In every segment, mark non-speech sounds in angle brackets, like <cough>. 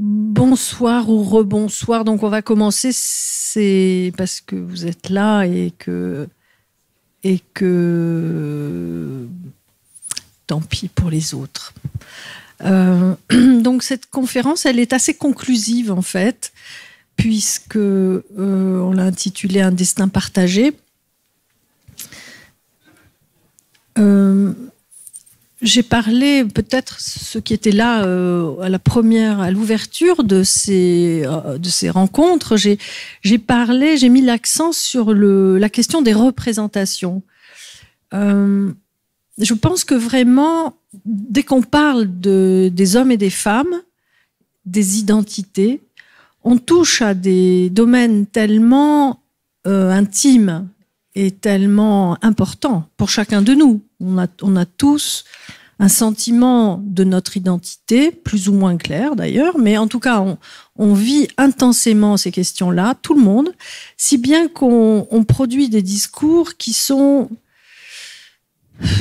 Bonsoir ou rebonsoir. Donc on va commencer, c'est parce que vous êtes là et que et que tant pis pour les autres. Euh, <clears throat> donc cette conférence, elle est assez conclusive en fait, puisque euh, on l'a intitulée Un destin partagé. Euh, j'ai parlé peut-être ceux qui étaient là euh, à la première, à l'ouverture de ces euh, de ces rencontres. J'ai j'ai parlé, j'ai mis l'accent sur le la question des représentations. Euh, je pense que vraiment, dès qu'on parle de des hommes et des femmes, des identités, on touche à des domaines tellement euh, intimes et tellement importants pour chacun de nous on a, tous un sentiment de notre identité, plus ou moins clair d'ailleurs, mais en tout cas, on, vit intensément ces questions-là, tout le monde, si bien qu'on produit des discours qui sont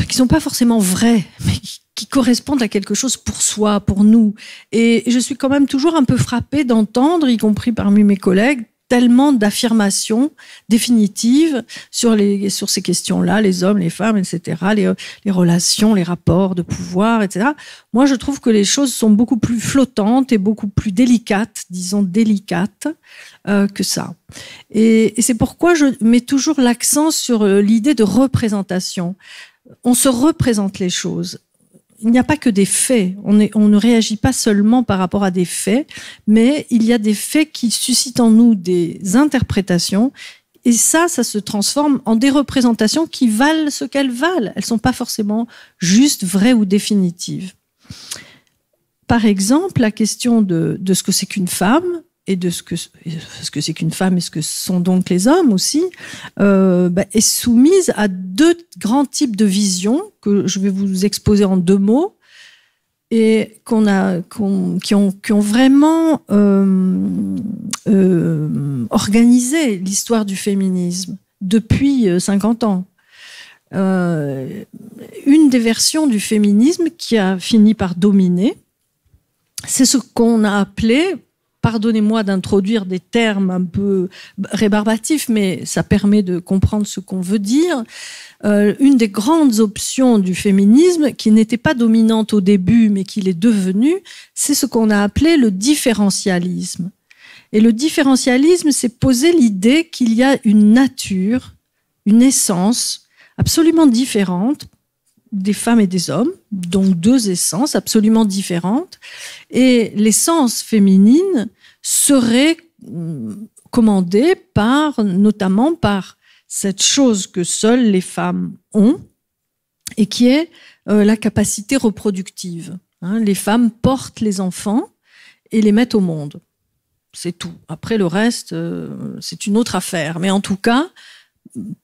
qui sont pas forcément vrais, mais qui, qui correspondent à quelque chose pour soi, pour nous. Et je suis quand même toujours un peu frappée d'entendre, y compris parmi mes collègues, tellement d'affirmations définitives sur, les, sur ces questions-là, les hommes, les femmes, etc., les, relations, les rapports de pouvoir, etc. Moi, je trouve que les choses sont beaucoup plus flottantes et beaucoup plus délicates, disons délicates, euh, que ça. Et, et c'est pourquoi je mets toujours l'accent sur euh, l'idée de représentation on se représente les choses il n'y a pas que des faits. On, ne réagit pas seulement par rapport à des faits, mais il y a des faits qui suscitent en nous des interprétations. Et ça, ça se transforme en des représentations qui valent ce qu'elles valent. Elles ne sont pas forcément juste vraies ou définitives. Par exemple, la question de ce que c'est qu'une femme, et de ce que ce que c'est qu'une femme et ce que sont donc les hommes aussi, euh, bah, est soumise à deux grands types de visions que je vais vous exposer en deux mots et qu'on a qui, ont, vraiment euh, euh, organisé l'histoire du féminisme depuis 50 ans. une des versions du féminisme qui a fini par dominer, c'est ce qu'on a appelé pardonnez-moi d'introduire des termes un peu rébarbatifs, mais ça permet de comprendre ce qu'on veut dire. Euh, une des grandes options du féminisme, qui n'était pas dominante au début, mais qui l'est devenue, c'est ce qu'on a appelé le différentialisme. Et le différentialisme, c'est poser l'idée qu'il y a une nature, une essence absolument différente des femmes et des hommes, donc deux essences absolument différentes. Et l'essence féminine, serait mm, commandée par, notamment par cette chose que seules les femmes ont et qui est euh, la capacité reproductive. Hein. les femmes portent les enfants et les mettent au monde. C'est tout. Après le reste, euh, c'est une autre affaire. Mais en tout cas,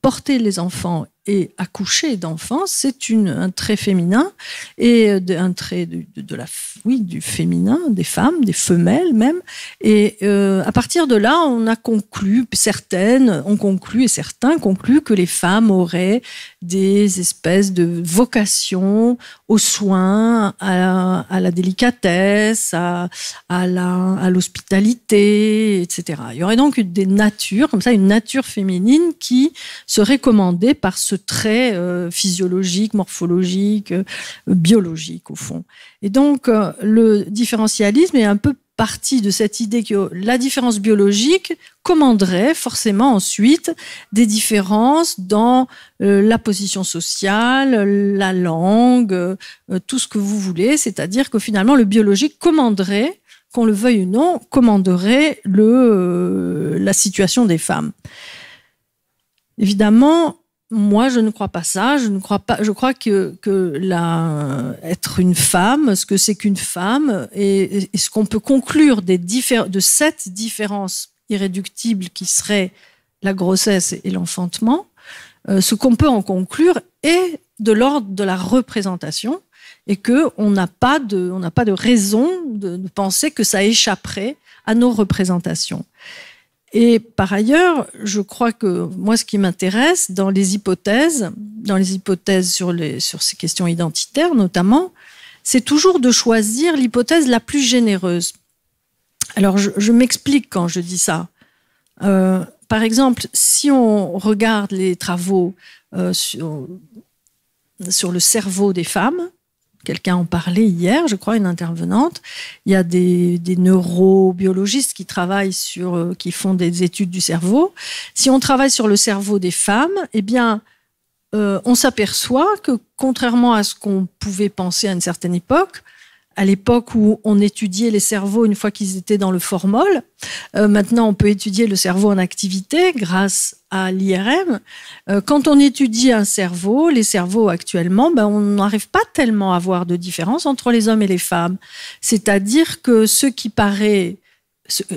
porter les enfants et accoucher d'enfants, c'est un trait féminin et euh, un trait de, la, oui, du féminin, des femmes, des femelles même. Et euh, à partir de là, on a conclu, certaines ont conclu et certains concluent que les femmes auraient des espèces de vocations aux soins, à, la délicatesse, à, à l'hospitalité, etc. Il y aurait donc des natures, comme ça, une nature féminine qui serait commandée par ce trait euh, physiologique, morphologique, euh, biologique au fond. Et donc euh, le différentialisme est un peu parti de cette idée que la différence biologique commanderait forcément ensuite des différences dans la position sociale, la langue, tout ce que vous voulez, c'est-à-dire que finalement le biologique commanderait qu'on le veuille ou non, commanderait le, la situation des femmes. Évidemment, moi, je ne crois pas ça. Je ne crois pas. Je crois que, la, être une femme, ce que c'est qu'une femme, et, ce qu'on peut conclure de cette différence irréductible qui serait la grossesse et l'enfantement, euh, ce qu'on peut en conclure est de l'ordre de la représentation et que on n'a pas de on n'a pas de raison de penser que ça échapperait à nos représentations. Et par ailleurs, je crois que moi, ce qui m'intéresse dans les hypothèses, dans les hypothèses sur, les, ces questions identitaires notamment, c'est toujours de choisir l'hypothèse la plus généreuse. Alors, je, m'explique quand je dis ça. Euh, par exemple, si on regarde les travaux euh, sur, sur, le cerveau des femmes, Quelqu'un en parlait hier, je crois, une intervenante. Il y a des, neurobiologistes qui travaillent sur, euh, qui font des études du cerveau. Si on travaille sur le cerveau des femmes, eh bien, euh, on s'aperçoit que contrairement à ce qu'on pouvait penser à une certaine époque, à l'époque où on étudiait les cerveaux une fois qu'ils étaient dans le formol. Euh, maintenant, on peut étudier le cerveau en activité grâce à l'IRM. Euh, quand on étudie un cerveau, les cerveaux actuellement, ben, on n'arrive pas tellement à voir de différence entre les hommes et les femmes. C'est-à-dire que ce qui paraît,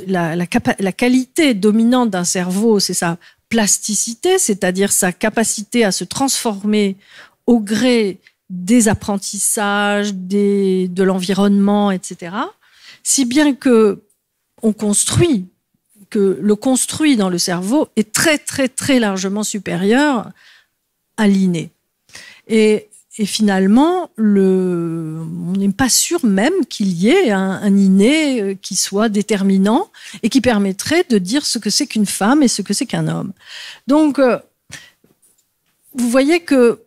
la, la qualité dominante d'un cerveau, c'est sa plasticité, c'est-à-dire sa capacité à se transformer au gré des apprentissages, de l'environnement, etc. Si bien que on construit, que le construit dans le cerveau est très, très, très largement supérieur à l'inné. Et, finalement, on n'est pas sûr même qu'il y ait un, un, inné euh, qui soit déterminant et qui permettrait de dire ce que c'est qu'une femme et ce que c'est qu'un homme. Donc, euh, vous voyez que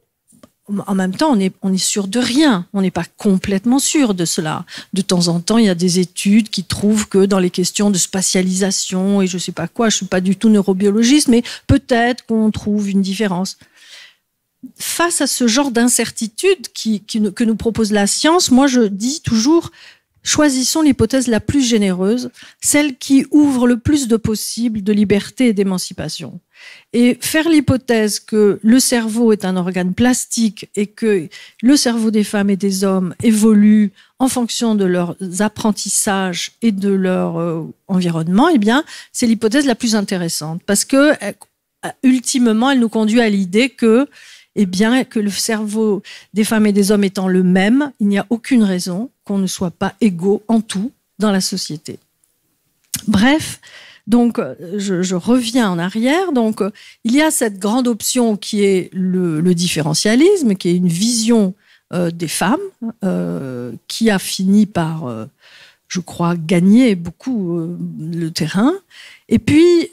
en même temps, on n'est est sûr de rien. On n'est pas complètement sûr de cela. De temps en temps, il y a des études qui trouvent que dans les questions de spatialisation et je ne sais pas quoi, je ne suis pas du tout neurobiologiste, mais peut-être qu'on trouve une différence. Face à ce genre d'incertitude que nous propose la science, moi je dis toujours, Choisissons l'hypothèse la plus généreuse, celle qui ouvre le plus de possibles de liberté et d'émancipation. Et faire l'hypothèse que le cerveau est un organe plastique et que le cerveau des femmes et des hommes évolue en fonction de leurs apprentissages et de leur euh, environnement, eh bien, c'est l'hypothèse la plus intéressante parce que euh, ultimement, elle nous conduit à l'idée que eh bien, que le cerveau des femmes et des hommes étant le même, il n'y a aucune raison qu'on ne soit pas égaux en tout dans la société. Bref, donc je, reviens en arrière. Donc il y a cette grande option qui est le, différentialisme, qui est une vision euh, des femmes euh, qui a fini par, euh, je crois, gagner beaucoup le terrain. Et puis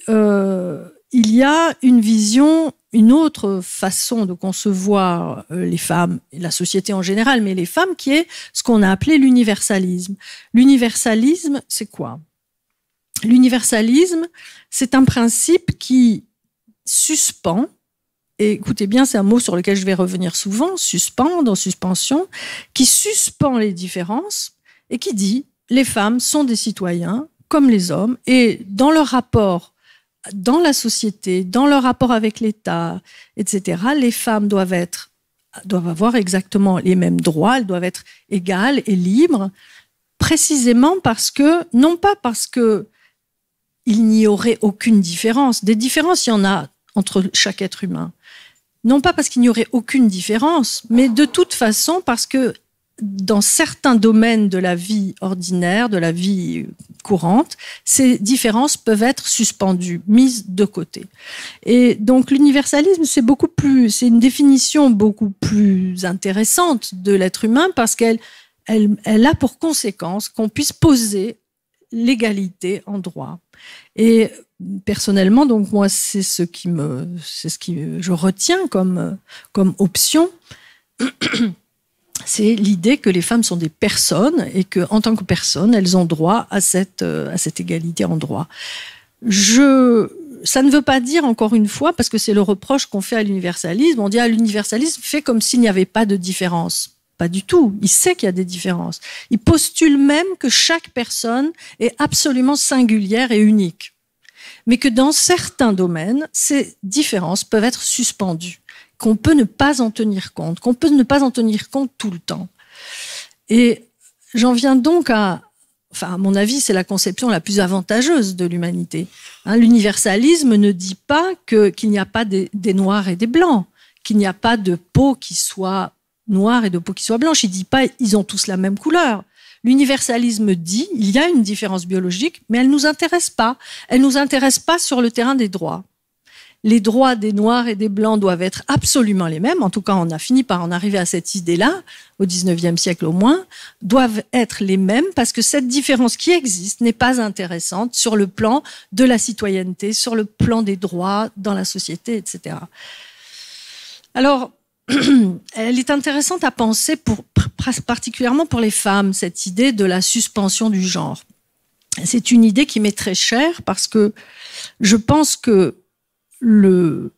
il y a une vision, une autre façon de concevoir euh, les femmes, et la société en général, mais les femmes, qui est ce qu'on a appelé l'universalisme. L'universalisme, c'est quoi L'universalisme, c'est un principe qui suspend, et écoutez bien, c'est un mot sur lequel je vais revenir souvent, suspendre, suspension, qui suspend les différences et qui dit les femmes sont des citoyens comme les hommes et dans leur rapport dans la société, dans leur rapport avec l'État, etc., les femmes doivent être doivent avoir exactement les mêmes droits, elles doivent être égales et libres, précisément parce que, non pas parce qu'il n'y aurait aucune différence, des différences il y en a entre chaque être humain, non pas parce qu'il n'y aurait aucune différence, mais de toute façon parce que dans certains domaines de la vie ordinaire, de la vie courante, ces différences peuvent être suspendues, mises de côté. Et donc l'universalisme, c'est beaucoup plus, c'est une définition beaucoup plus intéressante de l'être humain parce qu'elle elle, elle a pour conséquence qu'on puisse poser l'égalité en droit. Et personnellement, donc moi, c'est ce qui me, c'est ce qui je retiens comme comme option c'est l'idée que les femmes sont des personnes et que en tant que personnes, elles ont droit euh, à cette, égalité en droit. Je, ça ne veut pas dire, encore une fois, parce que c'est le reproche qu'on fait à l'universalisme, on dit à ah, l'universalisme fait comme s'il n'y avait pas de différence. Pas du tout. Il sait qu'il y a des différences. Il postule même que chaque personne est absolument singulière et unique. Mais que dans certains domaines, ces différences peuvent être suspendues qu'on peut ne pas en tenir compte, qu'on peut ne pas en tenir compte tout le temps. Et j'en viens donc à, enfin, à mon avis, c'est la conception la plus avantageuse de l'humanité. Hein, l'universalisme ne dit pas que qu'il n'y a pas des, noirs et des blancs, qu'il n'y a pas de peau qui soit noire et de peau qui soit blanche. Il dit pas ils ont tous la même couleur. L'universalisme dit il y a une différence biologique, mais elle ne nous intéresse pas. Elle ne nous intéresse pas sur le terrain des droits les droits des Noirs et des Blancs doivent être absolument les mêmes, en tout cas on a fini par en arriver à cette idée-là, au 19e siècle au moins, doivent être les mêmes parce que cette différence qui existe n'est pas intéressante sur le plan de la citoyenneté, sur le plan des droits dans la société, etc. Alors, <clears throat> elle est intéressante à penser particulièrement pour les femmes, cette idée de la suspension du genre. C'est une idée qui m'est très chère parce que je pense que le,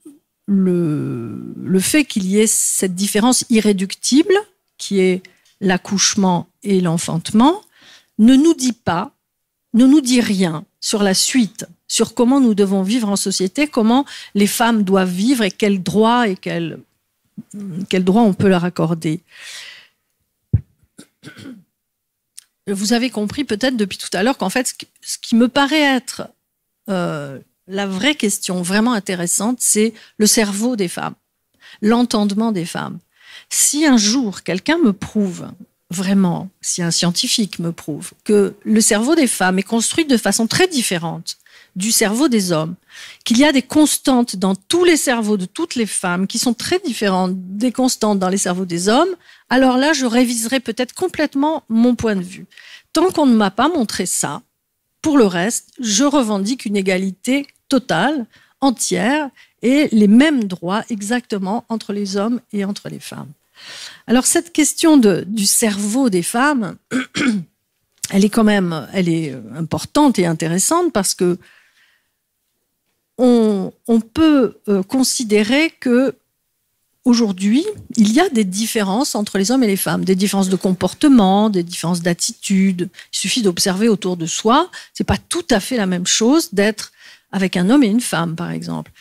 le, le fait qu'il y ait cette différence irréductible, qui est l'accouchement et l'enfantement, ne nous dit pas, ne nous dit rien sur la suite, sur comment nous devons vivre en société, comment les femmes doivent vivre et quels droits et quels on peut leur accorder. Vous avez compris peut-être depuis tout à l'heure qu'en fait, ce qui me paraît être euh, la vraie question vraiment intéressante, c'est le cerveau des femmes, l'entendement des femmes. Si un jour quelqu'un me prouve vraiment, si un scientifique me prouve que le cerveau des femmes est construit de façon très différente du cerveau des hommes, qu'il y a des constantes dans tous les cerveaux de toutes les femmes qui sont très différentes des constantes dans les cerveaux des hommes, alors là, je réviserai peut-être complètement mon point de vue. Tant qu'on ne m'a pas montré ça, pour le reste, je revendique une égalité totale, entière, et les mêmes droits exactement entre les hommes et entre les femmes. Alors cette question du cerveau des femmes, <clears throat> elle est quand même elle est importante et intéressante parce que on, peut euh, considérer que aujourd'hui, il y a des différences entre les hommes et les femmes, des différences de comportement, des différences d'attitude. Il suffit d'observer autour de soi. C'est pas tout à fait la même chose d'être avec un homme et une femme, par exemple.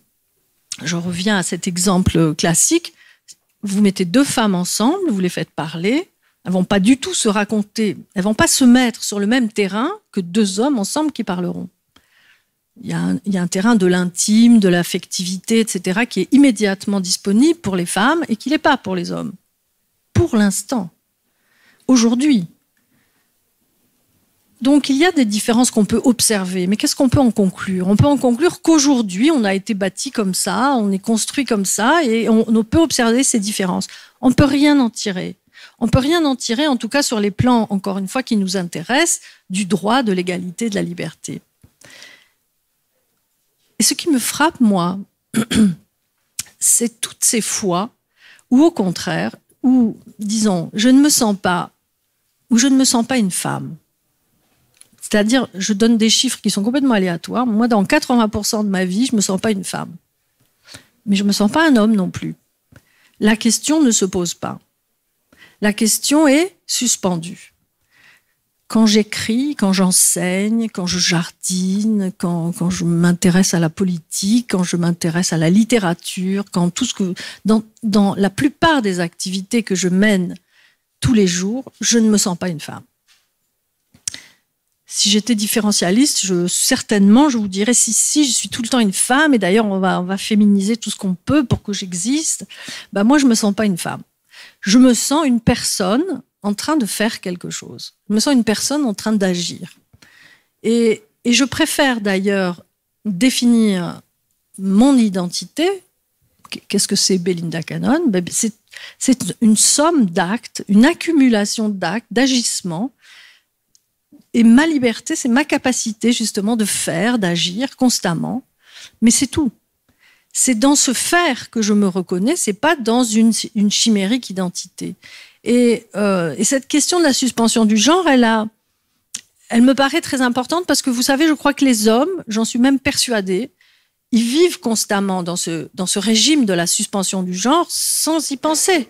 <clears throat> Je reviens à cet exemple classique. Vous mettez deux femmes ensemble, vous les faites parler, elles vont pas du tout se raconter, elles vont pas se mettre sur le même terrain que deux hommes ensemble qui parleront. Il y a un, il y a un terrain de l'intime, de l'affectivité, etc., qui est immédiatement disponible pour les femmes et qui n'est pas pour les hommes. Pour l'instant. Aujourd'hui, donc il y a des différences qu'on peut observer, mais qu'est-ce qu'on peut en conclure On peut en conclure qu'aujourd'hui, on a été bâti comme ça, on est construit comme ça, et on, peut observer ces différences. On ne peut rien en tirer. On ne peut rien en tirer, en tout cas sur les plans, encore une fois, qui nous intéressent, du droit, de l'égalité, de la liberté. Et ce qui me frappe, moi, <clears throat> c'est toutes ces fois où, au contraire, où, disons, je ne me sens pas, où je ne me sens pas une femme, c'est-à-dire, je donne des chiffres qui sont complètement aléatoires. Moi, dans 80% de ma vie, je ne me sens pas une femme. Mais je ne me sens pas un homme non plus. La question ne se pose pas. La question est suspendue. Quand j'écris, quand j'enseigne, quand je jardine, quand, je m'intéresse à la politique, quand je m'intéresse à la littérature, quand tout ce que. dans la plupart des activités que je mène tous les jours, je ne me sens pas une femme si j'étais différentialiste, je, certainement, je vous dirais si, si, je suis tout le temps une femme, et d'ailleurs, on va, on va féminiser tout ce qu'on peut pour que j'existe. Bah, moi, je me sens pas une femme. Je me sens une personne en train de faire quelque chose. Je me sens une personne en train d'agir. Et, et je préfère d'ailleurs définir mon identité. Qu'est-ce que c'est Belinda Cannon bah, C'est une somme d'actes, une accumulation d'actes, d'agissements et ma liberté, c'est ma capacité justement de faire, d'agir constamment. Mais c'est tout. C'est dans ce faire que je me reconnais, c'est pas dans une, chimérique identité. Euh, et, cette question de la suspension du genre, elle elle me paraît très importante parce que vous savez, je crois que les hommes, j'en suis même persuadée, ils vivent constamment dans ce, dans ce régime de la suspension du genre sans y penser.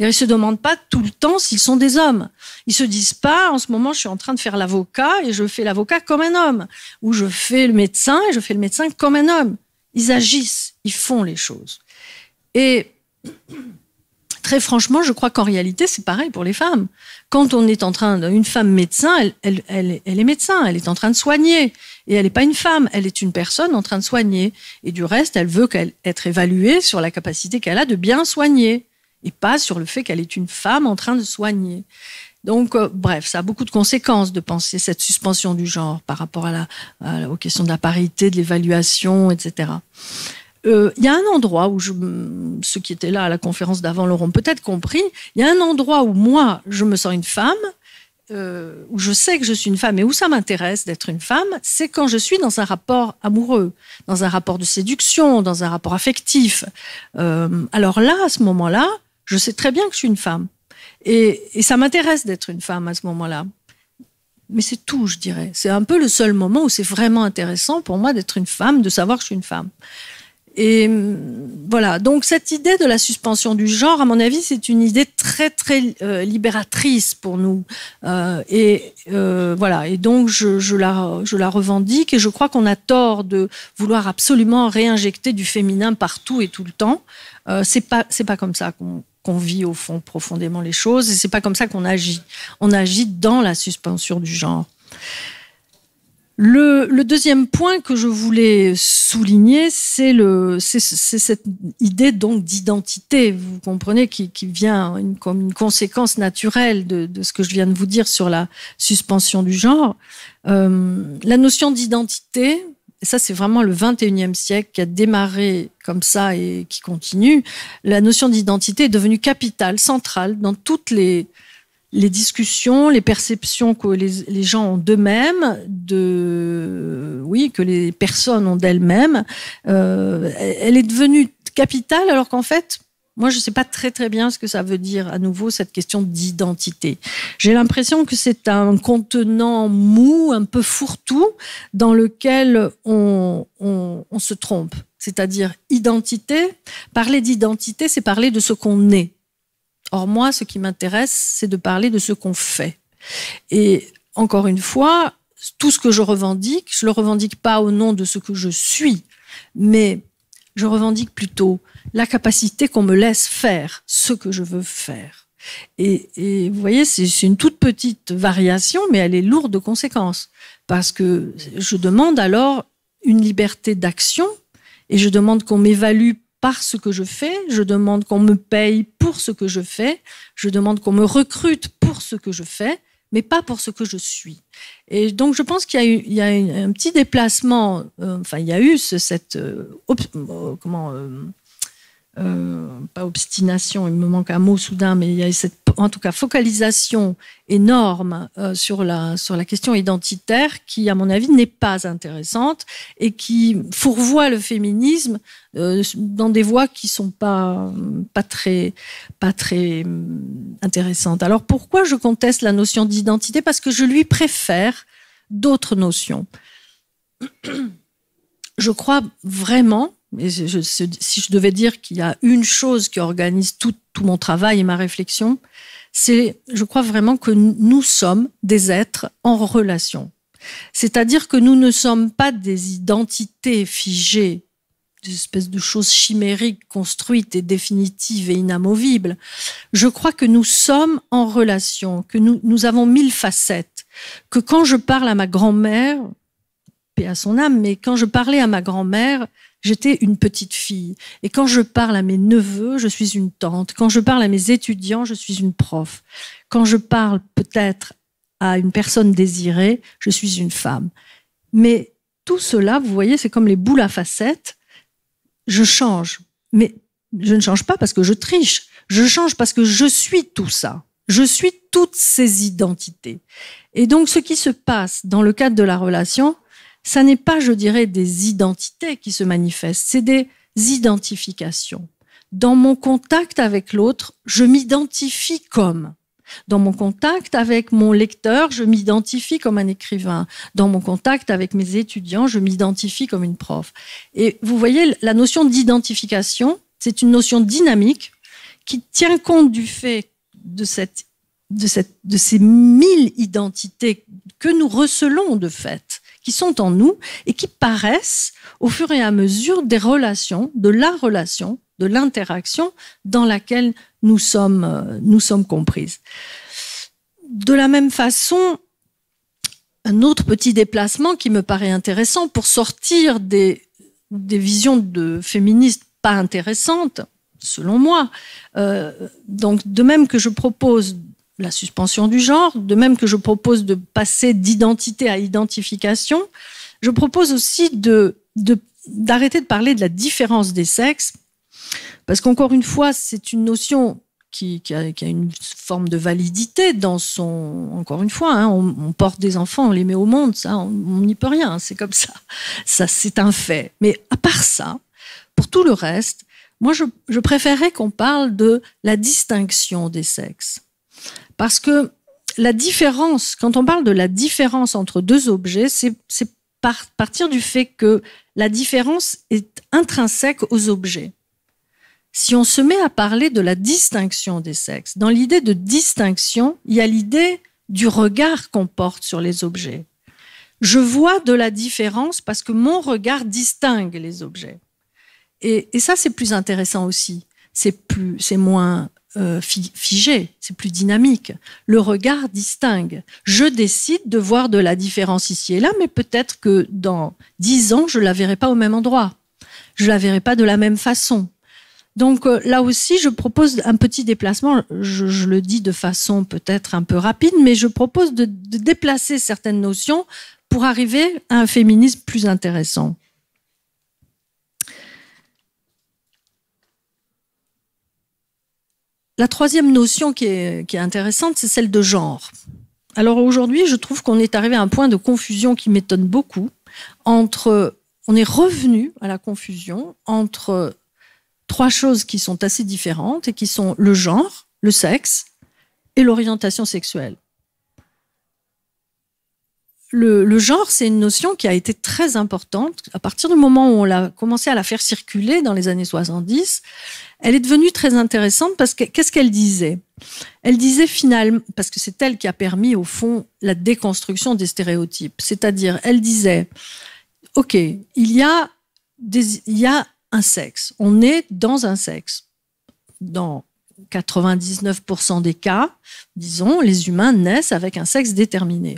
Ils ne se demandent pas tout le temps s'ils sont des hommes. Ils se disent pas, en ce moment, je suis en train de faire l'avocat et je fais l'avocat comme un homme. Ou je fais le médecin et je fais le médecin comme un homme. Ils agissent, ils font les choses. Et très franchement, je crois qu'en réalité, c'est pareil pour les femmes. Quand on est en train d'une femme médecin, elle, elle, est médecin, elle est en train de soigner. Et elle n'est pas une femme, elle est une personne en train de soigner. Et du reste, elle veut être évaluée sur la capacité qu'elle a de bien soigner et pas sur le fait qu'elle est une femme en train de soigner. Donc, euh, bref, ça a beaucoup de conséquences de penser cette suspension du genre par rapport à la, aux questions de la parité, de l'évaluation, etc. Euh, il y a un endroit où je, ceux qui étaient là à la conférence d'avant l'auront peut-être compris, il y a un endroit où moi, je me sens une femme, euh, où je sais que je suis une femme et où ça m'intéresse d'être une femme, c'est quand je suis dans un rapport amoureux, dans un rapport de séduction, dans un rapport affectif. alors là, à ce moment-là, je sais très bien que je suis une femme. Et, ça m'intéresse d'être une femme à ce moment-là. Mais c'est tout, je dirais. C'est un peu le seul moment où c'est vraiment intéressant pour moi d'être une femme, de savoir que je suis une femme. Et hum, voilà, donc cette idée de la suspension du genre, à mon avis, c'est une idée très très euh, libératrice pour nous. Euh, et euh, voilà, et donc je, la, je la revendique et je crois qu'on a tort de vouloir absolument réinjecter du féminin partout et tout le temps. c'est pas c'est pas comme ça qu'on qu'on vit au fond profondément les choses et c'est pas comme ça qu'on agit. On agit dans la suspension du genre. Le, deuxième point que je voulais souligner, c'est cette idée donc d'identité. Vous comprenez qui, vient comme une conséquence naturelle de, ce que je viens de vous dire sur la suspension du genre. Euh, la notion d'identité, ça c'est vraiment le 21e siècle qui a démarré comme ça et qui continue, la notion d'identité est devenue capitale, centrale dans toutes les, discussions, les perceptions que les, gens ont d'eux-mêmes, de, oui, que les personnes ont d'elles-mêmes, euh, elle est devenue capitale alors qu'en fait, moi, je ne sais pas très très bien ce que ça veut dire à nouveau cette question d'identité. J'ai l'impression que c'est un contenant mou, un peu fourre-tout, dans lequel on, se trompe. C'est-à-dire identité. Parler d'identité, c'est parler de ce qu'on est. Or, moi, ce qui m'intéresse, c'est de parler de ce qu'on fait. Et encore une fois, tout ce que je revendique, je le revendique pas au nom de ce que je suis, mais je revendique plutôt la capacité qu'on me laisse faire ce que je veux faire. Et, vous voyez, c'est une toute petite variation, mais elle est lourde de conséquences, parce que je demande alors une liberté d'action, et je demande qu'on m'évalue par ce que je fais, je demande qu'on me paye pour ce que je fais, je demande qu'on me recrute pour ce que je fais, mais pas pour ce que je suis. Et donc je pense qu'il y a, un petit déplacement, euh, enfin il y a eu cette euh, euh, comment, euh, pas obstination, il me manque un mot soudain, mais il y a cette, en tout cas, focalisation énorme euh, sur, la, sur la question identitaire qui, à mon avis, n'est pas intéressante et qui fourvoie le féminisme euh, dans des voies qui sont pas, pas très, pas très hum, intéressantes. Alors pourquoi je conteste la notion d'identité Parce que je lui préfère d'autres notions. Je crois vraiment mais si je devais dire qu'il y a une chose qui organise tout, mon travail et ma réflexion, c'est, je crois vraiment que nous sommes des êtres en relation. C'est-à-dire que nous ne sommes pas des identités figées, des espèces de choses chimériques construites et définitives et inamovibles. Je crois que nous sommes en relation, que nous, nous avons mille facettes, que quand je parle à ma grand-mère, paix à son âme, mais quand je parlais à ma grand-mère, J'étais une petite fille. Et quand je parle à mes neveux, je suis une tante. Quand je parle à mes étudiants, je suis une prof. Quand je parle peut-être à une personne désirée, je suis une femme. Mais tout cela, vous voyez, c'est comme les boules à facettes. Je change. Mais je ne change pas parce que je triche. Je change parce que je suis tout ça. Je suis toutes ces identités. Et donc, ce qui se passe dans le cadre de la relation, ça n'est pas, je dirais, des identités qui se manifestent, c'est des identifications. Dans mon contact avec l'autre, je m'identifie comme. Dans mon contact avec mon lecteur, je m'identifie comme un écrivain. Dans mon contact avec mes étudiants, je m'identifie comme une prof. Et vous voyez, la notion d'identification, c'est une notion dynamique qui tient compte du fait de, de ces mille identités que nous recelons de fait qui sont en nous et qui paraissent au fur et à mesure des relations, de la relation, de l'interaction dans laquelle nous sommes, euh, comprises. De la même façon, un autre petit déplacement qui me paraît intéressant pour sortir des, visions de féministes pas intéressantes, selon moi. Euh, donc, de même que je propose la suspension du genre, de même que je propose de passer d'identité à identification, je propose aussi de, d'arrêter de, parler de la différence des sexes, parce qu'encore une fois, c'est une notion qui, a, une forme de validité dans son. Encore une fois, hein, on, porte des enfants, on les met au monde, ça, on n'y peut rien, c'est comme ça. Ça, c'est un fait. Mais à part ça, pour tout le reste, moi, je, je préférais qu'on parle de la distinction des sexes. Parce que la différence, quand on parle de la différence entre deux objets, c'est partir du fait que la différence est intrinsèque aux objets. Si on se met à parler de la distinction des sexes, dans l'idée de distinction, il y a l'idée du regard qu'on porte sur les objets. Je vois de la différence parce que mon regard distingue les objets. Et, et ça, c'est plus intéressant aussi. C'est plus, c'est moins euh, figé, c'est plus dynamique. Le regard distingue. Je décide de voir de la différence ici et là, mais peut-être que dans dix ans, je la verrai pas au même endroit. Je la verrai pas de la même façon. Donc euh, là aussi, je propose un petit déplacement. Je, le dis de façon peut-être un peu rapide, mais je propose de déplacer certaines notions pour arriver à un féminisme plus intéressant. La troisième notion qui est, intéressante, c'est celle de genre. Alors aujourd'hui, je trouve qu'on est arrivé à un point de confusion qui m'étonne beaucoup. Entre, on est revenu à la confusion entre trois choses qui sont assez différentes et qui sont le genre, le sexe et l'orientation sexuelle le, genre, c'est une notion qui a été très importante. À partir du moment où on a commencé à la faire circuler dans les années 70, elle est devenue très intéressante parce que qu'est-ce qu'elle disait Elle disait finalement, parce que c'est elle qui a permis au fond la déconstruction des stéréotypes, c'est-à-dire elle disait, OK, il y, a il y a un sexe, on est dans un sexe. Dans 99% des cas, disons, les humains naissent avec un sexe déterminé.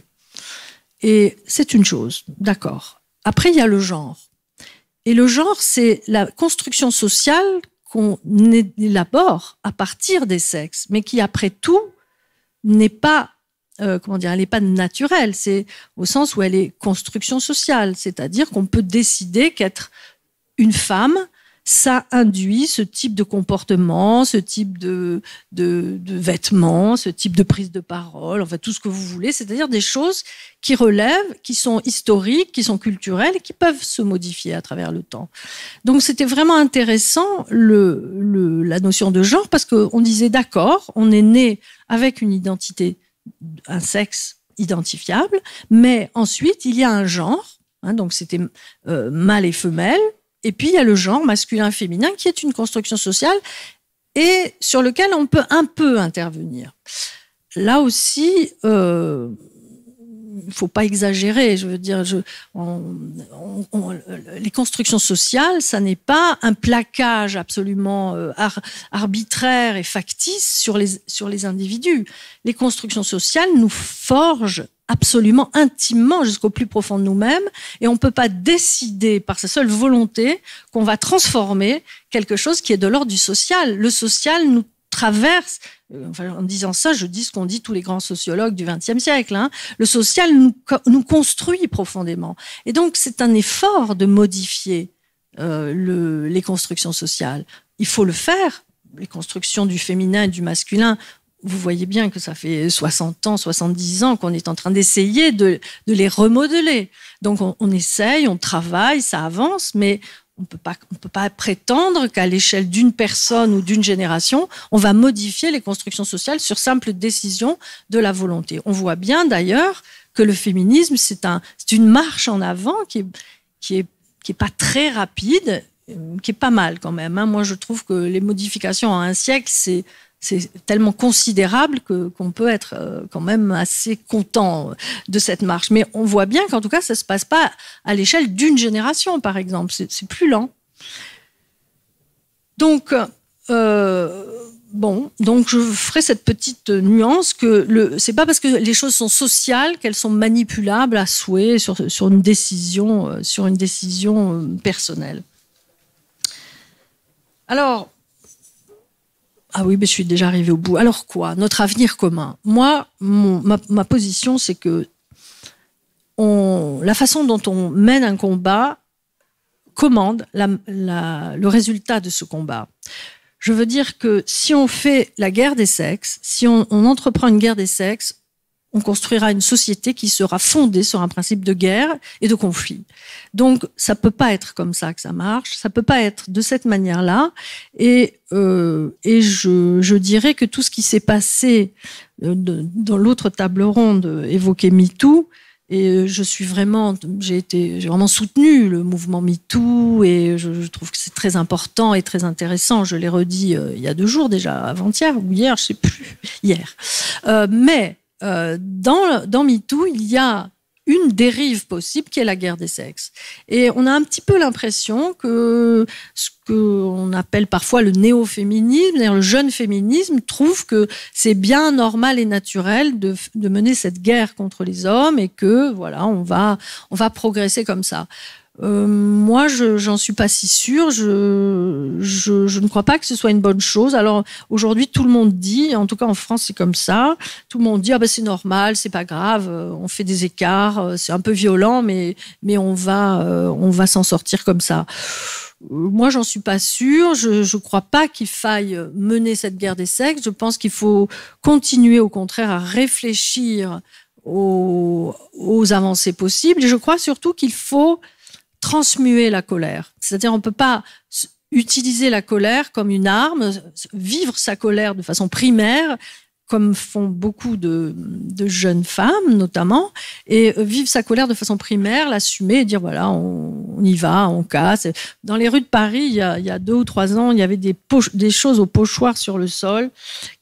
Et c'est une chose, d'accord. Après, il y a le genre. Et le genre, c'est la construction sociale qu'on élabore à partir des sexes, mais qui, après tout, n'est pas euh, comment dire, elle n'est pas naturelle. C'est au sens où elle est construction sociale, c'est-à-dire qu'on peut décider qu'être une femme, ça induit ce type de comportement, ce type de, vêtements, ce type de prise de parole, enfin tout ce que vous voulez, c'est-à-dire des choses qui relèvent, qui sont historiques, qui sont culturelles, qui peuvent se modifier à travers le temps. Donc c'était vraiment intéressant la notion de genre parce qu'on disait d'accord, on est né avec une identité, un sexe identifiable, mais ensuite il y a un genre, hein, donc c'était euh, mâle et femelle et puis il y a le genre masculin-féminin qui est une construction sociale et sur lequel on peut un peu intervenir. Là aussi, il euh, ne faut pas exagérer. Je veux dire, les constructions sociales, ça n'est pas un plaquage absolument euh, arbitraire et factice sur les, sur les individus. Les constructions sociales nous forgent absolument intimement jusqu'au plus profond de nous-mêmes et on ne peut pas décider par sa seule volonté qu'on va transformer quelque chose qui est de l'ordre du social. Le social nous traverse, euh, en disant ça, je dis ce qu'on dit tous les grands sociologues du XXe siècle, hein. le social nous, construit profondément. Et donc c'est un effort de modifier euh, les constructions sociales. Il faut le faire, les constructions du féminin et du masculin vous voyez bien que ça fait 60 ans, 70 ans qu'on est en train d'essayer de, les remodeler. Donc on, essaye, on travaille, ça avance, mais on ne peut pas prétendre qu'à l'échelle d'une personne ou d'une génération, on va modifier les constructions sociales sur simple décision de la volonté. On voit bien d'ailleurs que le féminisme, c'est un, une marche en avant qui n'est qui est, qui est pas très rapide, euh, qui est pas mal quand même. Hein. Moi, je trouve que les modifications en un siècle, c'est c'est tellement considérable que qu'on peut être euh, quand même assez content de cette marche. Mais on voit bien qu'en tout cas, ça se passe pas à l'échelle d'une génération, par exemple. C'est plus lent. Donc euh, Bon, donc je ferai cette petite nuance que le, c'est pas parce que les choses sont sociales qu'elles sont manipulables à souhait sur, sur, une décision, euh, sur une décision personnelle. Alors, ah oui, mais je suis déjà arrivé au bout. Alors quoi Notre avenir commun. Moi, ma, position, c'est que on, la façon dont on mène un combat commande le résultat de ce combat. Je veux dire que si on fait la guerre des sexes, si on entreprend une guerre des sexes, on construira une société qui sera fondée sur un principe de guerre et de conflit. Donc, ça peut pas être comme ça que ça marche, ça peut pas être de cette manière-là. Et, euh, et je, je, dirais que tout ce qui s'est passé euh, dans l'autre table ronde euh, évoquée MeToo, et euh, je suis vraiment, j'ai été, j'ai vraiment soutenu le mouvement MeToo et je, trouve que c'est très important et très intéressant. Je l'ai redit il y a deux jours déjà, avant-hier ou hier, je sais plus, <laughs> hier. Euh, mais euh, dans, dans MeToo, il y a une dérive possible qui est la guerre des sexes. Et on a un petit peu l'impression que ce qu'on appelle parfois le néo-féminisme, le jeune féminisme, trouve que c'est bien normal et naturel de, de, mener cette guerre contre les hommes et que voilà, on va, on va progresser comme ça. Euh, moi, je n'en suis pas si sûre. Je, je, je, ne crois pas que ce soit une bonne chose. Alors aujourd'hui, tout le monde dit, en tout cas en France, c'est comme ça. Tout le monde dit ah ben c'est normal, c'est pas grave, euh, on fait des écarts, euh, c'est un peu violent, mais mais on va on va s'en sortir comme ça. Moi, j'en suis pas sûre. Je ne crois pas qu'il faille mener cette guerre des sexes. Je pense qu'il faut continuer, au contraire, à réfléchir aux, aux avancées possibles. Et je crois surtout qu'il faut transmuer la colère. C'est-à-dire, on ne peut pas utiliser la colère comme une arme, vivre sa colère de façon primaire, comme font beaucoup de, jeunes femmes notamment, et euh, vivre sa colère de façon primaire, l'assumer et dire voilà, on, y va, on casse. Dans les rues de Paris, il y a, deux ou trois ans, il y avait des, choses au pochoir sur le sol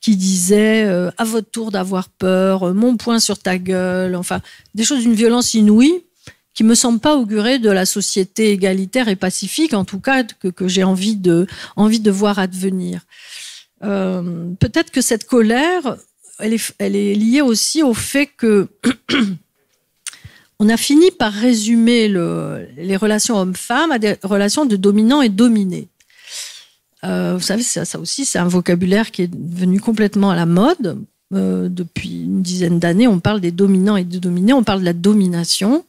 qui disaient euh, à votre tour d'avoir peur, mon poing sur ta gueule, enfin, des choses d'une violence inouïe qui me semble pas augurer de la société égalitaire et pacifique, en tout cas que, j'ai envie de, envie de voir advenir. Euh, peut-être que cette colère, elle est, liée aussi au fait que <clears throat> on a fini par résumer les relations hommes-femmes à des relations de dominant et dominé. Euh, vous savez, ça, ça aussi, c'est un vocabulaire qui est devenu complètement à la mode. Euh, depuis une dizaine d'années, on parle des dominants et des dominés, on parle de la domination,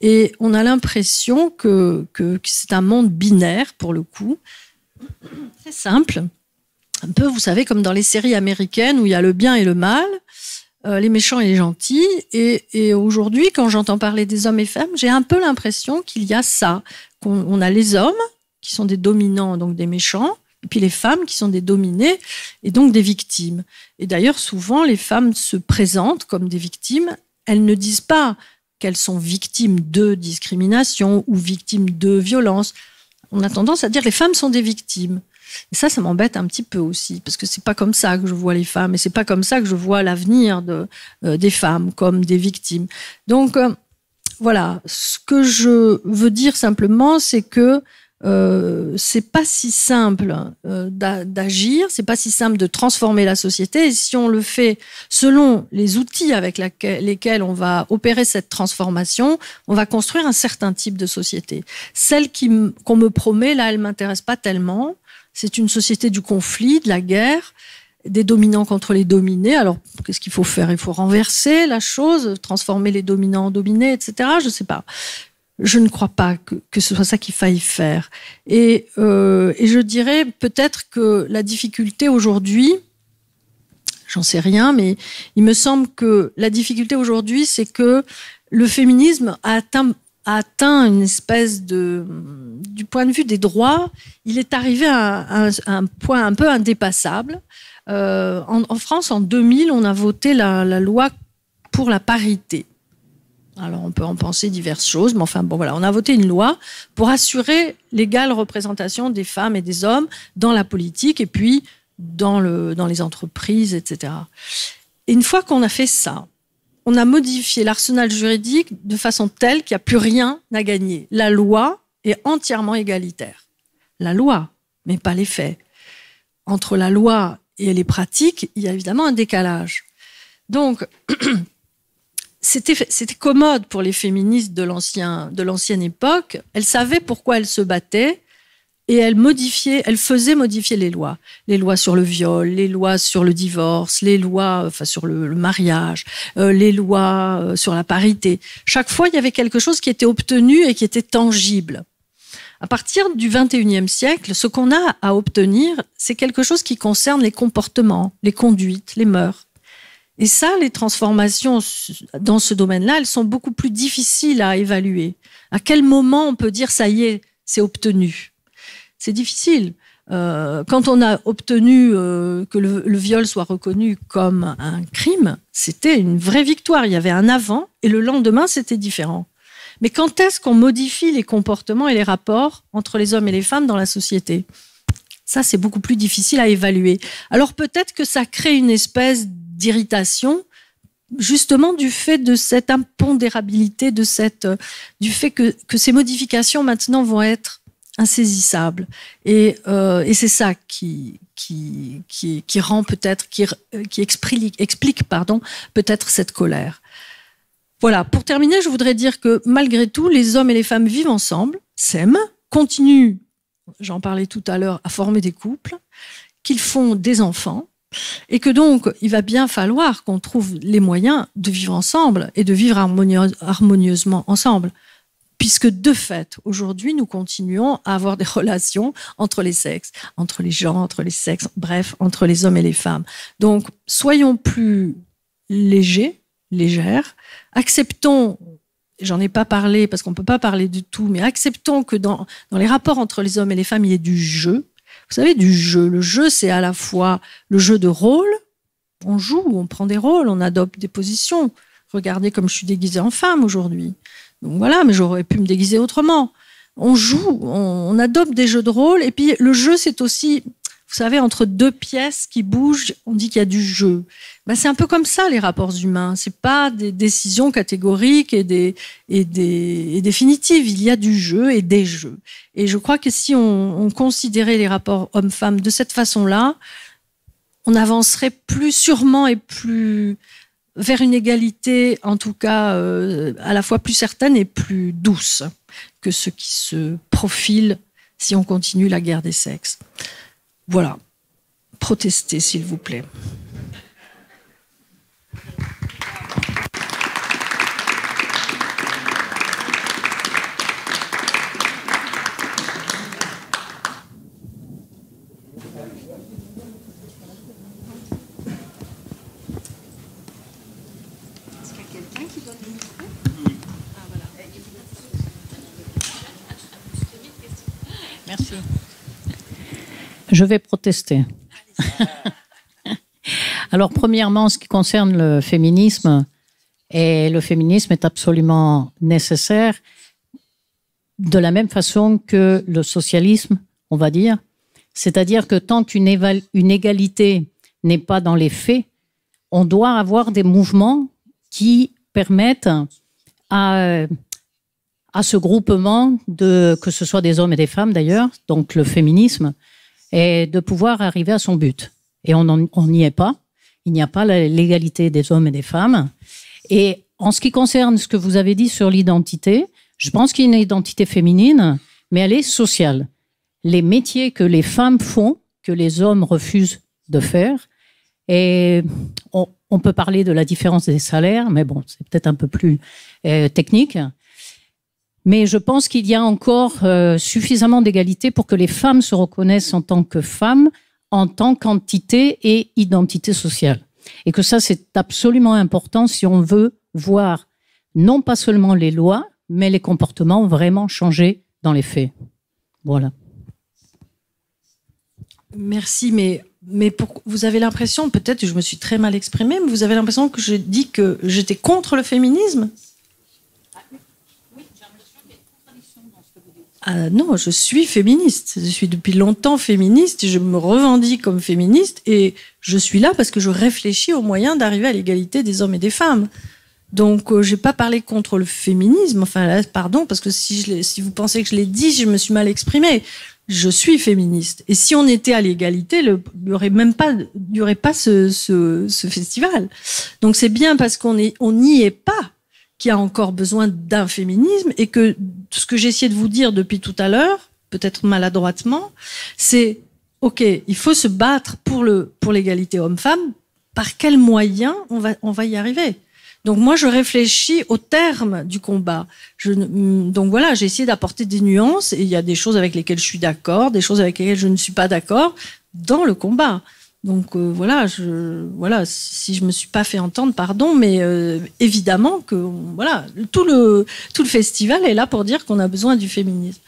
et on a l'impression que, c'est un monde binaire, pour le coup, C'est simple, un peu, vous savez, comme dans les séries américaines où il y a le bien et le mal, euh, les méchants et les gentils. Et, aujourd'hui, quand j'entends parler des hommes et femmes, j'ai un peu l'impression qu'il y a ça, qu'on on a les hommes qui sont des dominants, donc des méchants, et puis les femmes qui sont des dominées et donc des victimes. Et d'ailleurs, souvent, les femmes se présentent comme des victimes. Elles ne disent pas qu'elles sont victimes de discrimination ou victimes de violence. On a tendance à dire les femmes sont des victimes. Et ça, ça m'embête un petit peu aussi, parce que c'est pas comme ça que je vois les femmes, et c'est pas comme ça que je vois l'avenir euh, des femmes comme des victimes. Donc euh, voilà, ce que je veux dire simplement, c'est que euh, c'est pas si simple euh, d'agir, c'est pas si simple de transformer la société. Et si on le fait selon les outils avec lesquels on va opérer cette transformation, on va construire un certain type de société. Celle qu'on me promet, là, elle m'intéresse pas tellement. C'est une société du conflit, de la guerre des dominants contre les dominés. Alors, qu'est-ce qu'il faut faire Il faut renverser la chose, transformer les dominants en dominés, etc. Je ne sais pas je ne crois pas que, ce soit ça qu'il faille faire. Euh, et, je dirais peut-être que la difficulté aujourd'hui, j'en sais rien, mais il me semble que la difficulté aujourd'hui, c'est que le féminisme a atteint, une espèce de... Du point de vue des droits, il est arrivé à, un point un peu indépassable. Euh, en, France, en 2000, on a voté la loi pour la parité. Alors on peut en penser diverses choses, mais enfin bon voilà, on a voté une loi pour assurer l'égale représentation des femmes et des hommes dans la politique et puis dans, dans les entreprises, etc. Et une fois qu'on a fait ça, on a modifié l'arsenal juridique de façon telle qu'il n'y a plus rien à gagner. La loi est entièrement égalitaire. La loi, mais pas les faits. Entre la loi et les pratiques, il y a évidemment un décalage. Donc, <clears throat> c'était commode pour les féministes de l'ancienne époque. Elles savaient pourquoi elles se battaient et elles modifiaient, elles faisaient modifier les lois, les lois sur le viol, les lois sur le divorce, les lois enfin sur le, mariage, euh, les lois euh, sur la parité. Chaque fois, il y avait quelque chose qui était obtenu et qui était tangible. À partir du 21e siècle, ce qu'on a à obtenir, c'est quelque chose qui concerne les comportements, les conduites, les mœurs. Et ça, les transformations dans ce domaine-là, elles sont beaucoup plus difficiles à évaluer. À quel moment on peut dire ça y est, c'est obtenu C'est difficile. Euh, quand on a obtenu euh, que le, le, viol soit reconnu comme un crime, c'était une vraie victoire. Il y avait un avant et le lendemain, c'était différent. Mais quand est-ce qu'on modifie les comportements et les rapports entre les hommes et les femmes dans la société Ça, c'est beaucoup plus difficile à évaluer. Alors peut-être que ça crée une espèce d'irritation, justement du fait de cette impondérabilité, de cette, euh, du fait que, ces modifications maintenant vont être insaisissables. Et, euh, c'est ça qui, qui, qui, rend peut-être, qui, qui explique, explique pardon, peut-être cette colère. Voilà, pour terminer, je voudrais dire que malgré tout, les hommes et les femmes vivent ensemble, s'aiment, continuent, j'en parlais tout à l'heure, à former des couples, qu'ils font des enfants, et que donc, il va bien falloir qu'on trouve les moyens de vivre ensemble et de vivre harmonieusement ensemble. Puisque de fait, aujourd'hui, nous continuons à avoir des <laughs> relations entre les sexes, entre les gens, entre les sexes, bref, entre les hommes et les femmes. Donc, soyons plus légers, légères, acceptons j'en ai pas parlé parce qu'on peut pas parler de tout, mais acceptons que dans, dans les rapports entre les hommes et les femmes, il y ait du jeu, vous savez, du jeu. Le jeu, c'est à la fois le jeu de rôle, on joue, on prend des rôles, on adopte des positions. Regardez comme je suis déguisée en femme aujourd'hui. Donc voilà, mais j'aurais pu me déguiser autrement. On joue, on, on, adopte des jeux de rôle, et puis le jeu, c'est aussi vous savez, entre deux pièces qui bougent, on dit qu'il y a du jeu. Ben, c'est un peu comme ça les rapports humains. C'est pas des décisions catégoriques et des, et des définitives. Il y a du jeu et des jeux. Et je crois que si on, considérait les rapports hommes-femmes de cette façon-là, on avancerait plus sûrement et plus vers une égalité, en tout cas, euh, à la fois plus certaine et plus douce que ce qui se profile si on continue la guerre des sexes. Voilà. Protestez, s'il vous plaît. Je vais protester. <laughs> Alors, premièrement, ce qui concerne le féminisme, et le féminisme est absolument nécessaire, de la même façon que le socialisme, on va dire. C'est-à-dire que tant qu'une une égalité n'est pas dans les faits, on doit avoir des mouvements qui permettent à, à ce groupement, de, que ce soit des hommes et des femmes d'ailleurs, donc le féminisme, et de pouvoir arriver à son but. Et on n'y est pas. Il n'y a pas l'égalité des hommes et des femmes. Et en ce qui concerne ce que vous avez dit sur l'identité, je pense qu'il y a une identité féminine, mais elle est sociale. Les métiers que les femmes font, que les hommes refusent de faire, et on, peut parler de la différence des salaires, mais bon, c'est peut-être un peu plus euh, technique. Mais je pense qu'il y a encore euh, suffisamment d'égalité pour que les femmes se reconnaissent en tant que femmes, en tant qu'entité et identité sociale. Et que ça, c'est absolument important si on veut voir non pas seulement les lois, mais les comportements vraiment changer dans les faits. Voilà. Merci, mais, vous avez l'impression, peut-être que je me suis très mal exprimée, mais vous avez l'impression que j'ai dit que j'étais contre le féminisme Ah, non, je suis féministe. Je suis depuis longtemps féministe. Je me revendique comme féministe et je suis là parce que je réfléchis aux moyens d'arriver à l'égalité des hommes et des femmes. Donc, je euh, j'ai pas parlé contre le féminisme. Enfin, pardon, parce que si, je si vous pensez que je l'ai dit, je me suis mal exprimée. Je suis féministe. Et si on était à l'égalité, il n'y aurait même pas, y pas ce, festival. Donc, c'est bien parce qu'on on n'y est pas qu'il y a encore besoin d'un féminisme et que tout ce que j'ai essayé de vous dire depuis tout à l'heure, peut-être maladroitement, c'est OK, il faut se battre pour le pour l'égalité homme-femme. Par quels moyens on va on va y arriver Donc moi je réfléchis au terme du combat. Je, mm, donc voilà, j'ai essayé d'apporter des nuances et il y a des choses avec lesquelles je suis d'accord, des choses avec lesquelles je ne suis pas d'accord dans le combat. Donc euh, voilà, je, voilà, si je me suis pas fait entendre, pardon, mais euh, évidemment que voilà, tout le tout le festival est là pour dire qu'on a besoin du féminisme.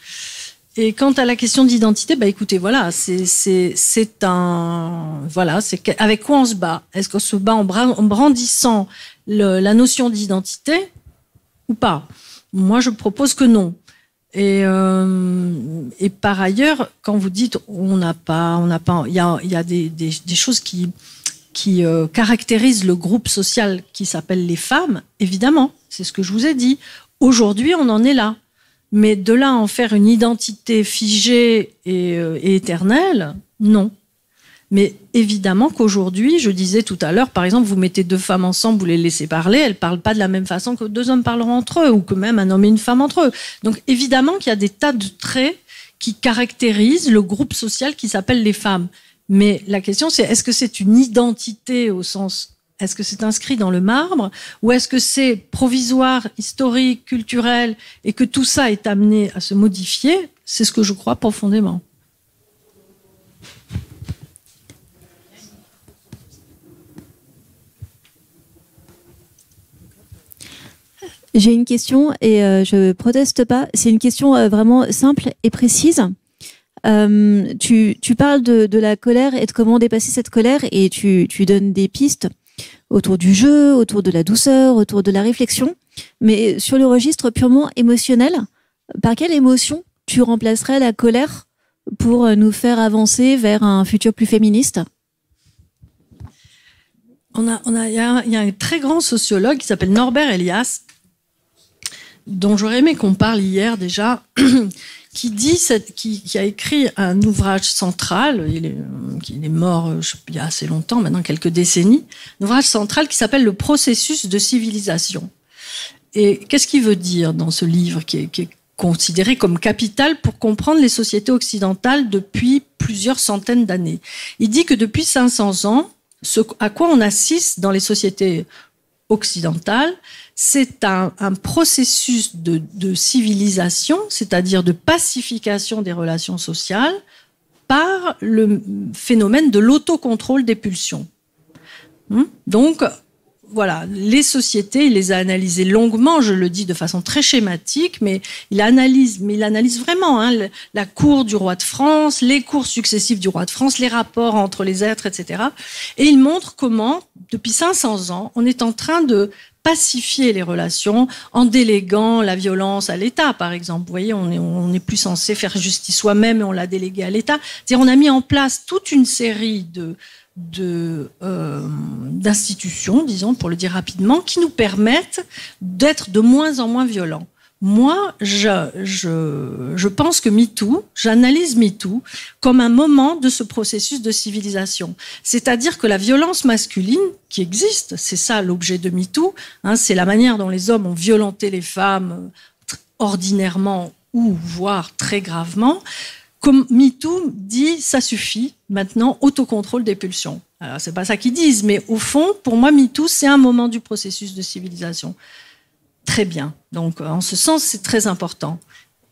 Et quant à la question d'identité, bah écoutez, voilà, c'est c'est c'est un voilà, c'est avec quoi on se bat Est-ce qu'on se bat en, brandissant le, la notion d'identité ou pas Moi, je propose que non. Et, euh, et par ailleurs, quand vous dites on n'a pas, on n'a pas, il y a, des, choses qui, qui euh, caractérisent le groupe social qui s'appelle les femmes, évidemment, c'est ce que je vous ai dit. Aujourd'hui, on en est là. Mais de là en faire une identité figée et euh, éternelle, non. Mais évidemment qu'aujourd'hui, je disais tout à l'heure, par exemple, vous mettez deux femmes ensemble, vous les laissez parler, elles ne parlent pas de la même façon que deux hommes parleront entre eux, ou que même un homme et une femme entre eux. Donc évidemment qu'il y a des tas de traits qui caractérisent le groupe social qui s'appelle les femmes. Mais la question, c'est est-ce que c'est une identité au sens est-ce que c'est inscrit dans le marbre ou est-ce que c'est provisoire, historique, culturel et que tout ça est amené à se modifier C'est ce que je crois profondément. J'ai une question et euh, je proteste pas. C'est une question euh, vraiment simple et précise. Euh, tu, tu, parles de, de, la colère et de comment dépasser cette colère et tu, tu, donnes des pistes autour du jeu, autour de la douceur, autour de la réflexion. Mais sur le registre purement émotionnel, par quelle émotion tu remplacerais la colère pour nous faire avancer vers un futur plus féministe on a, il on a, y, a, y a un très grand sociologue qui s'appelle Norbert Elias dont j'aurais aimé qu'on parle hier déjà, <clears throat> qui, dit qui, a écrit un ouvrage central, il est, euh, mort euh, il y a assez longtemps, maintenant quelques décennies, un ouvrage central qui s'appelle Le processus de civilisation. Et qu'est-ce qu'il veut dire dans ce livre qui est, considéré comme capital pour comprendre les sociétés occidentales depuis plusieurs centaines d'années Il dit que depuis 500 ans, ce à quoi on assiste dans les sociétés occidental, c'est un, processus de, de civilisation, c'est-à-dire de pacification des relations sociales par le phénomène de l'autocontrôle des pulsions. Hmm? Donc, voilà, les sociétés, il les a analysées longuement, je le dis de façon très schématique, mais il analyse, mais il analyse vraiment hein, la cour du roi de France, les cours successives du roi de France, les rapports entre les êtres, etc. Et il montre comment, depuis 500 ans, on est en train de pacifier les relations en déléguant la violence à l'État, par exemple. Vous voyez, on n'est on est plus censé faire justice soi-même et on l'a délégué à l'État. C'est-à-dire, on a mis en place toute une série de euh, d'institutions, disons, pour le dire rapidement, qui nous permettent d'être de moins en moins violents. Moi, je, je, pense que MeToo, j'analyse MeToo comme un moment de ce processus de civilisation. C'est-à-dire que la violence masculine qui existe, c'est ça l'objet de MeToo, hein, c'est la manière dont les hommes ont violenté les femmes ordinairement ou voire très gravement, comme MeToo dit, ça suffit, maintenant, autocontrôle des pulsions. Alors, c'est pas ça qu'ils disent, mais au fond, pour moi, MeToo, c'est un moment du processus de civilisation. Très bien. Donc, en ce sens, c'est très important.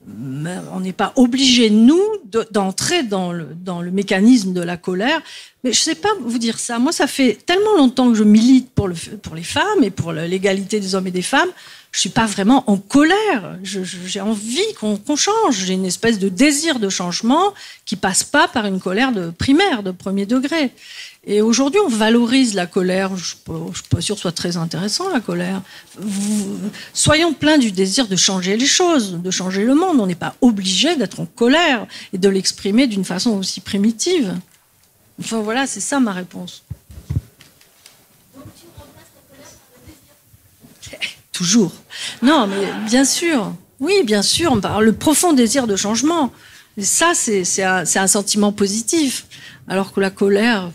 on n'est pas obligé, nous, d'entrer dans, le, mécanisme de la colère. Mais je ne sais pas vous dire ça. Moi, ça fait tellement longtemps que je milite pour les femmes et pour l'égalité des hommes et des femmes je suis pas vraiment en colère. J'ai envie qu'on change. J'ai une espèce de désir de changement qui passe pas par une colère de primaire, de premier degré. Et aujourd'hui, on valorise la colère. Je ne suis pas sûre que soit très intéressant, la colère. soyons pleins du désir de changer les choses, de changer le monde. On n'est pas obligé d'être en colère et de l'exprimer d'une façon aussi primitive. Enfin voilà, c'est ça ma réponse. Toujours. Non, mais bien sûr. Oui, bien sûr, le profond désir de changement. ça, c'est un, sentiment positif. Alors que la colère.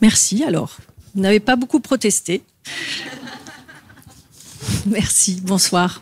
Merci alors. Vous n'avez pas beaucoup protesté. <laughs> Merci, bonsoir.